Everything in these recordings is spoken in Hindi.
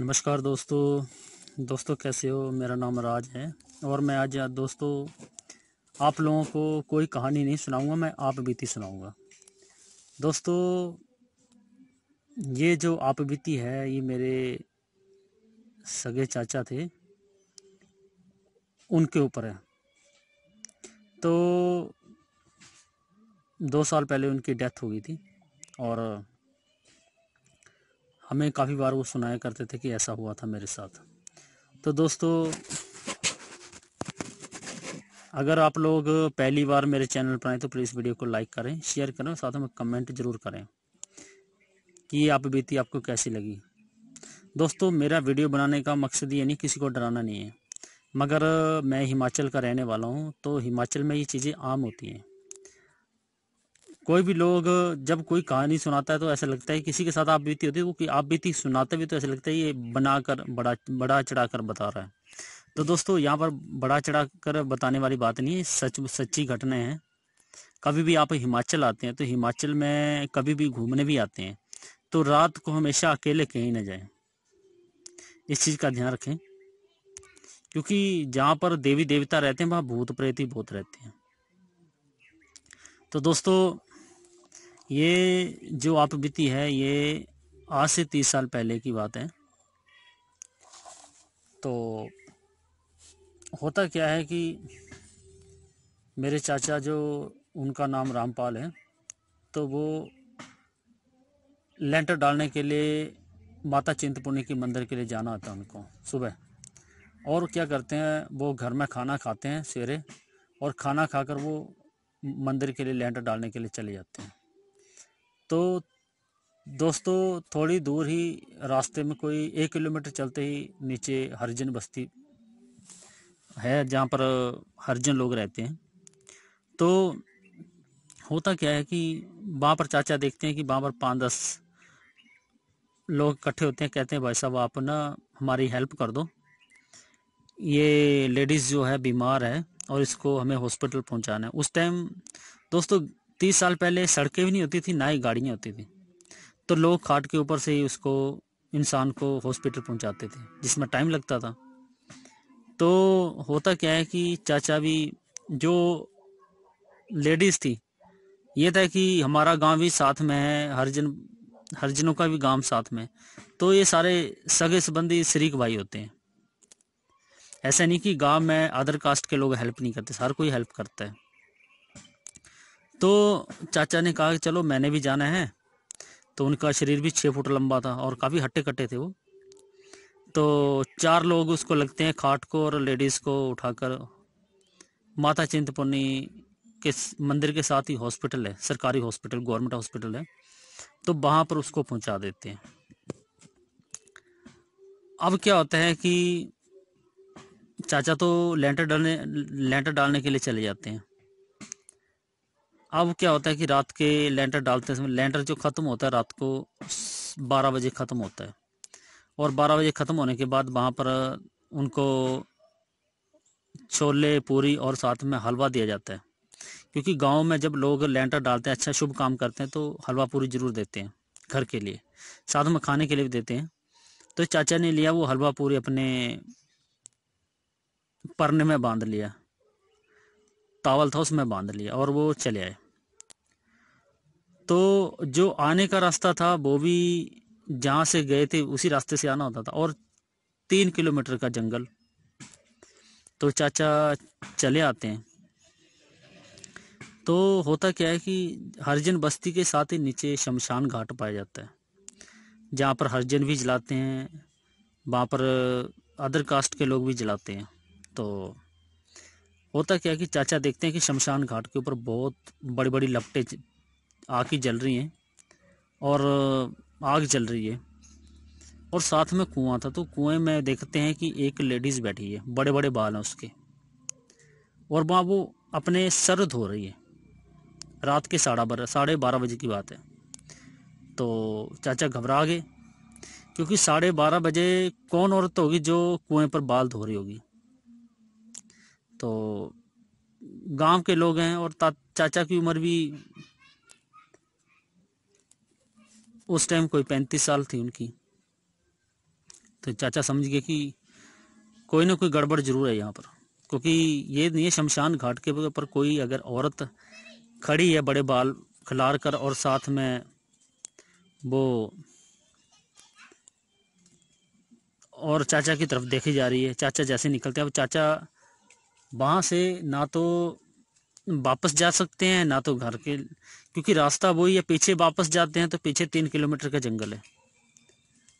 नमस्कार दोस्तों दोस्तों कैसे हो मेरा नाम राज है और मैं आज दोस्तों आप लोगों को कोई कहानी नहीं सुनाऊंगा मैं आप बीती सुनाऊंगा दोस्तों ये जो आप बीती है ये मेरे सगे चाचा थे उनके ऊपर है तो दो साल पहले उनकी डेथ हो गई थी और हमें काफ़ी बार वो सुनाया करते थे कि ऐसा हुआ था मेरे साथ तो दोस्तों अगर आप लोग पहली बार मेरे चैनल पर आए तो प्लीज़ वीडियो को लाइक करें शेयर करें साथ में कमेंट ज़रूर करें कि ये आप बीती आपको कैसी लगी दोस्तों मेरा वीडियो बनाने का मकसद ये नहीं किसी को डराना नहीं है मगर मैं हिमाचल का रहने वाला हूँ तो हिमाचल में ये चीज़ें आम होती हैं कोई भी लोग जब कोई कहानी सुनाता है तो ऐसा लगता है किसी के साथ आप बीती होती है वो आप बीती सुनाते भी तो ऐसा लगता है ये बना कर बड़ा बड़ा चढ़ा कर बता रहा है तो दोस्तों यहाँ पर बड़ा चढ़ा कर बताने वाली बात नहीं है सच सच्ची घटनाएं हैं कभी भी आप हिमाचल आते हैं तो हिमाचल में कभी भी घूमने भी आते हैं तो रात को हमेशा अकेले कहीं ना जाए इस चीज़ का ध्यान रखें क्योंकि जहाँ पर देवी देवता रहते हैं वहाँ भूत प्रेत ही बहुत रहते हैं तो दोस्तों ये जो आप बीती है ये आज से तीस साल पहले की बात है तो होता क्या है कि मेरे चाचा जो उनका नाम रामपाल है तो वो लेंटर डालने के लिए माता चिंतपूर्णी के मंदिर के लिए जाना होता है उनको सुबह और क्या करते हैं वो घर में खाना खाते हैं सवेरे और खाना खाकर वो मंदिर के लिए लेंटर डालने के लिए चले जाते हैं तो दोस्तों थोड़ी दूर ही रास्ते में कोई एक किलोमीटर चलते ही नीचे हरिजन बस्ती है जहाँ पर हरिजन लोग रहते हैं तो होता क्या है कि वहाँ पर चाचा देखते हैं कि वहाँ पर पाँच दस लोग इकट्ठे होते हैं कहते हैं भाई साहब आप ना हमारी हेल्प कर दो ये लेडीज़ जो है बीमार है और इसको हमें हॉस्पिटल पहुँचाना है उस टाइम दोस्तों तीस साल पहले सड़कें भी नहीं होती थी ना ही गाड़ियाँ होती थी तो लोग खाट के ऊपर से ही उसको इंसान को हॉस्पिटल पहुंचाते थे जिसमें टाइम लगता था तो होता क्या है कि चाचा भी जो लेडीज़ थी ये था कि हमारा गांव भी साथ में है हरजन हरजनों का भी गांव साथ में तो ये सारे सगे संबंधी शरीक भाई होते हैं ऐसा नहीं कि गांव में अदर कास्ट के लोग हेल्प नहीं करते हर कोई हेल्प करता है तो चाचा ने कहा कि चलो मैंने भी जाना है तो उनका शरीर भी छः फुट लंबा था और काफ़ी हट्टे कट्टे थे वो तो चार लोग उसको लगते हैं खाट को और लेडीज़ को उठाकर माता चिंतपूर्णी के मंदिर के साथ ही हॉस्पिटल है सरकारी हॉस्पिटल गवर्नमेंट हॉस्पिटल है तो वहाँ पर उसको पहुँचा देते हैं अब क्या होता है कि चाचा तो लेंटर डालने लेंटर डालने के लिए चले जाते हैं अब क्या होता है कि रात के लेंटर डालते समय लेंटर जो ख़त्म होता है रात को बारह बजे ख़त्म होता है और बारह बजे ख़त्म होने के बाद वहाँ पर उनको छोले पूरी और साथ में हलवा दिया जाता है क्योंकि गांव में जब लोग लेंटर डालते हैं अच्छा शुभ काम करते हैं तो हलवा पूरी ज़रूर देते हैं घर के लिए साथ में खाने के लिए भी देते हैं तो चाचा ने लिया वो हलवा पूरी अपने परने में बांध लिया तावल था उसमें बांध लिया और वो चले आए तो जो आने का रास्ता था वो भी जहाँ से गए थे उसी रास्ते से आना होता था और तीन किलोमीटर का जंगल तो चाचा चले आते हैं तो होता क्या है कि हरिजन बस्ती के साथ ही नीचे शमशान घाट पाया जाता है जहाँ पर हरिजन भी जलाते हैं वहाँ पर अदर कास्ट के लोग भी जलाते हैं तो होता क्या है कि चाचा देखते हैं कि शमशान घाट के ऊपर बहुत बड़ी बड़ी लपटे आग ही जल रही हैं और आग जल रही है और साथ में कुआं था तो कुएं में देखते हैं कि एक लेडीज़ बैठी है बड़े बड़े बाल हैं उसके और वहाँ वो अपने सर धो रही है रात के साढ़ा बारह साढ़े बारह बजे की बात है तो चाचा घबरा गए क्योंकि साढ़े बारह बजे कौन औरत होगी जो कुएं पर बाल धो रही होगी तो गांव के लोग हैं और चाचा की उम्र भी उस टाइम कोई पैंतीस साल थी उनकी तो चाचा समझ गए कि कोई ना कोई गड़बड़ जरूर है यहाँ पर क्योंकि ये नहीं है शमशान घाट के ऊपर कोई अगर औरत खड़ी है बड़े बाल खिलार कर और साथ में वो और चाचा की तरफ देखी जा रही है चाचा जैसे निकलते हैं अब चाचा वहाँ से ना तो वापस जा सकते हैं ना तो घर के क्योंकि रास्ता वही है पीछे वापस जाते हैं तो पीछे तीन किलोमीटर का जंगल है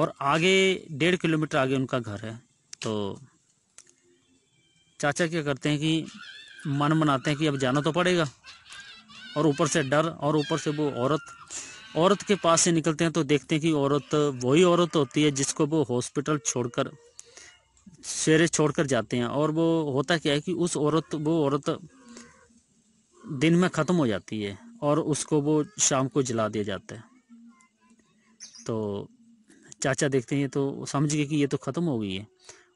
और आगे डेढ़ किलोमीटर आगे उनका घर है तो चाचा क्या करते हैं कि मन मनाते हैं कि अब जाना तो पड़ेगा और ऊपर से डर और ऊपर से वो औरत औरत के पास से निकलते हैं तो देखते हैं कि औरत वही औरत होती है जिसको वो हॉस्पिटल छोड़कर शेरे छोड़कर जाते हैं और वो होता क्या है कि उस औरत वो औरत दिन में ख़त्म हो जाती है और उसको वो शाम को जला दिया जाता है तो चाचा देखते हैं तो समझ गए कि ये तो ख़त्म हो गई है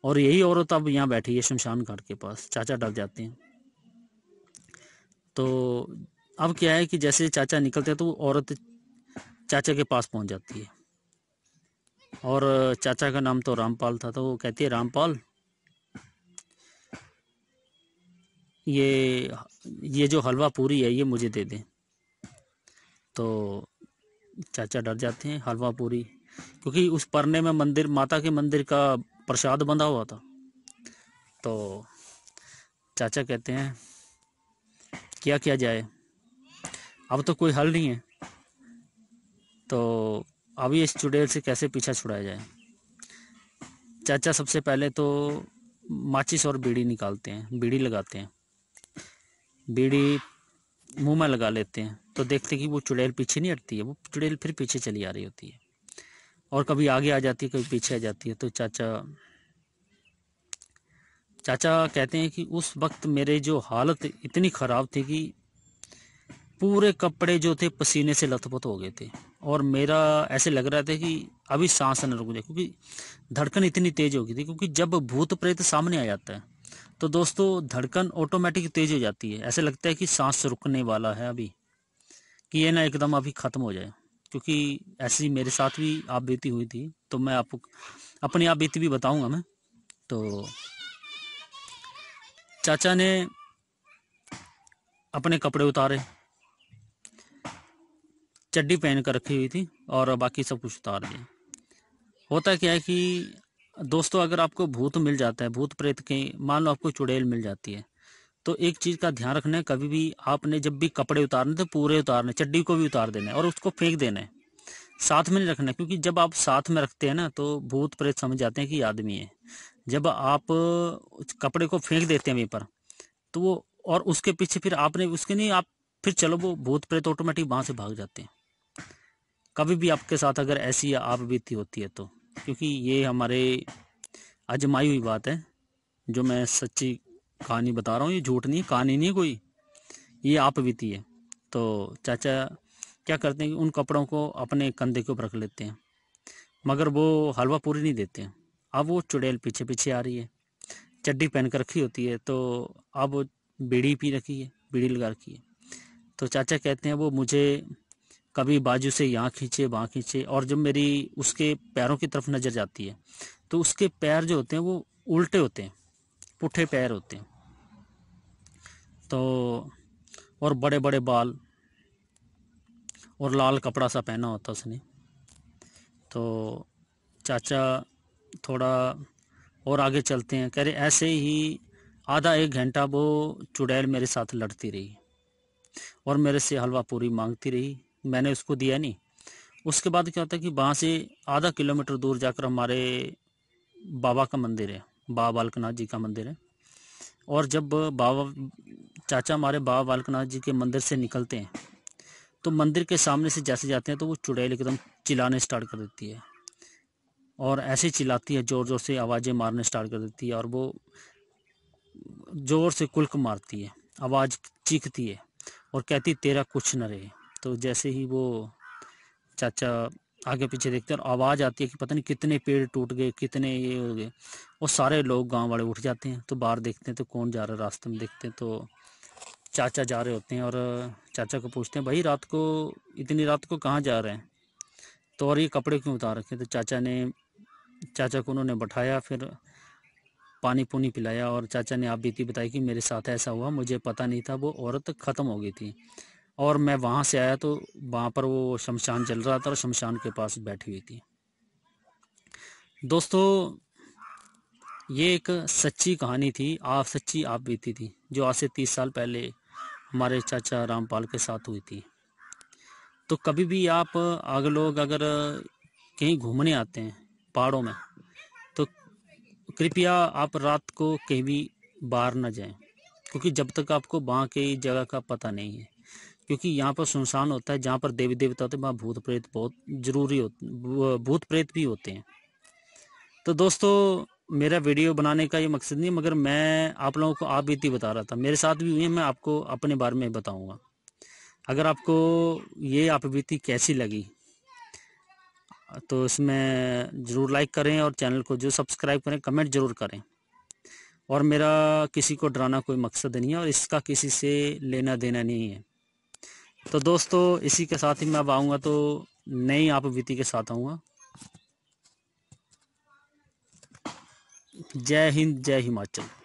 और यही औरत अब यहाँ बैठी है शमशान घाट के पास चाचा डर जाते हैं तो अब क्या है कि जैसे चाचा निकलते हैं तो वो औरत चाचा के पास पहुँच जाती है और चाचा का नाम तो रामपाल था तो वो कहती है रामपाल ये ये जो हलवा पूरी है ये मुझे दे दें तो चाचा डर जाते हैं हलवा पूरी क्योंकि उस परने में मंदिर माता के मंदिर का प्रसाद बंधा हुआ था तो चाचा कहते हैं क्या किया जाए अब तो कोई हल नहीं है तो अभी इस चुड़ैल से कैसे पीछा छुड़ाया जाए चाचा सबसे पहले तो माचिस और बीड़ी निकालते हैं बीड़ी लगाते हैं बीड़ी मुंह में लगा लेते हैं तो देखते कि वो चुड़ैल पीछे नहीं हटती है वो चुड़ैल फिर पीछे चली आ रही होती है और कभी आगे आ जाती है कभी पीछे आ जाती है तो चाचा चाचा कहते हैं कि उस वक्त मेरे जो हालत इतनी ख़राब थी कि पूरे कपड़े जो थे पसीने से लथपथ हो गए थे और मेरा ऐसे लग रहा था कि अभी सांस न रुक जाए क्योंकि धड़कन इतनी तेज हो गई थी क्योंकि जब भूत प्रेत सामने आ जाता है तो दोस्तों धड़कन ऑटोमेटिक तेज हो जाती है ऐसे लगता है कि सांस रुकने वाला है अभी कि ये ना एकदम अभी ख़त्म हो जाए क्योंकि ऐसी मेरे साथ भी आप बीती हुई थी तो मैं आपको अपनी आप बीती भी बताऊंगा मैं तो चाचा ने अपने कपड़े उतारे चड्डी पहन कर रखी हुई थी और बाकी सब कुछ उतार दिया होता क्या है कि दोस्तों अगर आपको भूत मिल जाता है भूत प्रेत के मान लो आपको चुड़ैल मिल जाती है तो एक चीज़ का ध्यान रखना है कभी भी आपने जब भी कपड़े उतारने तो पूरे उतारने चड्डी को भी उतार देना है और उसको फेंक देना है साथ में नहीं रखना है क्योंकि जब आप साथ में रखते हैं ना तो भूत प्रेत समझ जाते हैं कि आदमी है जब आप कपड़े को फेंक देते हैं वहीं पर तो वो और उसके पीछे फिर आपने उसके नहीं आप फिर चलो वो भूत प्रेत ऑटोमेटिक वहाँ से भाग जाते हैं कभी भी आपके साथ अगर ऐसी आप बीती होती है तो क्योंकि ये हमारे अजमाई हुई बात है जो मैं सच्ची कहानी बता रहा हूँ ये झूठ नहीं है कहानी नहीं है कोई ये आप बीती है तो चाचा क्या करते हैं कि उन कपड़ों को अपने कंधे के ऊपर रख लेते हैं मगर वो हलवा पूरी नहीं देते हैं अब वो चुड़ैल पीछे पीछे आ रही है चड्डी पहन कर रखी होती है तो अब बीड़ी पी रखी है बीड़ी लगा रखी है तो चाचा कहते हैं वो मुझे कभी बाजू से यहाँ खींचे वहाँ खींचे और जब मेरी उसके पैरों की तरफ नज़र जाती है तो उसके पैर जो होते हैं वो उल्टे होते हैं पुठे पैर होते हैं तो और बड़े बड़े बाल और लाल कपड़ा सा पहना होता उसने तो चाचा थोड़ा और आगे चलते हैं कह रहे ऐसे ही आधा एक घंटा वो चुड़ैल मेरे साथ लड़ती रही और मेरे से हलवा पूरी मांगती रही मैंने उसको दिया नहीं उसके बाद क्या होता है कि वहाँ से आधा किलोमीटर दूर जाकर हमारे बाबा का मंदिर है बाबा बालकनाथ जी का मंदिर है और जब बाबा चाचा हमारे बाबा बालकनाथ जी के मंदिर से निकलते हैं तो मंदिर के सामने से जैसे जाते हैं तो वो चुड़ैल एकदम चिल्लाने स्टार्ट कर देती है और ऐसे चिल्लाती है ज़ोर ज़ोर से आवाज़ें मारने स्टार्ट कर देती है और वो ज़ोर से कुल्क मारती है आवाज़ चीखती है और कहती तेरा कुछ न रहे तो जैसे ही वो चाचा आगे पीछे देखते हैं और आवाज़ आती है कि पता नहीं कितने पेड़ टूट गए कितने ये हो गए और सारे लोग गांव वाले उठ जाते हैं तो बाहर देखते हैं तो कौन जा रहा है रास्ते में देखते हैं तो चाचा जा रहे होते हैं और चाचा को पूछते हैं भाई रात को इतनी रात को कहाँ जा रहे हैं तो और ये कपड़े क्यों उतार रखे तो चाचा ने चाचा को उन्होंने बैठाया फिर पानी पुनी पिलाया और चाचा ने आप बीती बताई कि मेरे साथ ऐसा हुआ मुझे पता नहीं था वो औरत ख़त्म हो गई थी और मैं वहाँ से आया तो वहाँ पर वो शमशान चल रहा था और शमशान के पास बैठी हुई थी दोस्तों ये एक सच्ची कहानी थी आप सच्ची आप बीती थी जो आज से तीस साल पहले हमारे चाचा रामपाल के साथ हुई थी तो कभी भी आप अगर लोग अगर कहीं घूमने आते हैं पहाड़ों में तो कृपया आप रात को कहीं भी बाहर ना जाएं क्योंकि जब तक आपको वहाँ की जगह का पता नहीं है क्योंकि यहाँ पर सुनसान होता है जहाँ पर देवी देवता होते हैं वहाँ भूत प्रेत बहुत जरूरी हो भूत प्रेत भी होते हैं तो दोस्तों मेरा वीडियो बनाने का ये मकसद नहीं मगर मैं आप लोगों को आप बीती बता रहा था मेरे साथ भी हुई है मैं आपको अपने बारे में बताऊँगा अगर आपको ये आप बीती कैसी लगी तो इसमें ज़रूर लाइक करें और चैनल को जो सब्सक्राइब करें कमेंट ज़रूर करें और मेरा किसी को डराना कोई मकसद नहीं है और इसका किसी से लेना देना नहीं है तो दोस्तों इसी के साथ ही मैं अब आऊँगा तो नई आप बीती के साथ आऊँगा जय हिंद जय हिमाचल